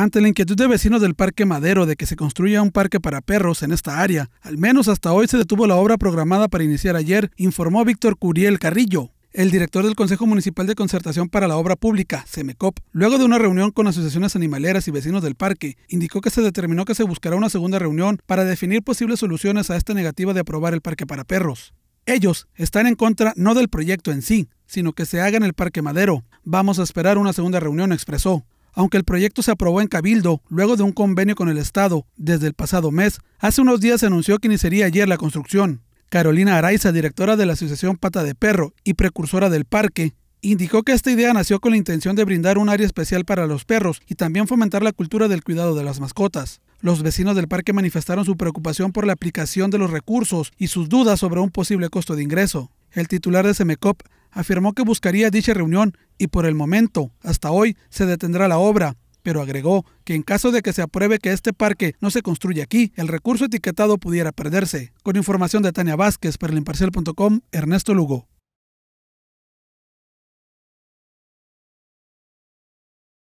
Ante la inquietud de vecinos del Parque Madero de que se construya un parque para perros en esta área, al menos hasta hoy se detuvo la obra programada para iniciar ayer, informó Víctor Curiel Carrillo, el director del Consejo Municipal de Concertación para la Obra Pública, CEMECOP, luego de una reunión con asociaciones animaleras y vecinos del parque, indicó que se determinó que se buscará una segunda reunión para definir posibles soluciones a esta negativa de aprobar el parque para perros. Ellos están en contra no del proyecto en sí, sino que se haga en el Parque Madero. Vamos a esperar una segunda reunión, expresó. Aunque el proyecto se aprobó en Cabildo, luego de un convenio con el Estado, desde el pasado mes, hace unos días se anunció que iniciaría ayer la construcción. Carolina Araiza, directora de la Asociación Pata de Perro y precursora del parque, indicó que esta idea nació con la intención de brindar un área especial para los perros y también fomentar la cultura del cuidado de las mascotas. Los vecinos del parque manifestaron su preocupación por la aplicación de los recursos y sus dudas sobre un posible costo de ingreso. El titular de Semecop, afirmó que buscaría dicha reunión y por el momento, hasta hoy, se detendrá la obra, pero agregó que en caso de que se apruebe que este parque no se construye aquí, el recurso etiquetado pudiera perderse. Con información de Tania Vázquez para el Ernesto Lugo.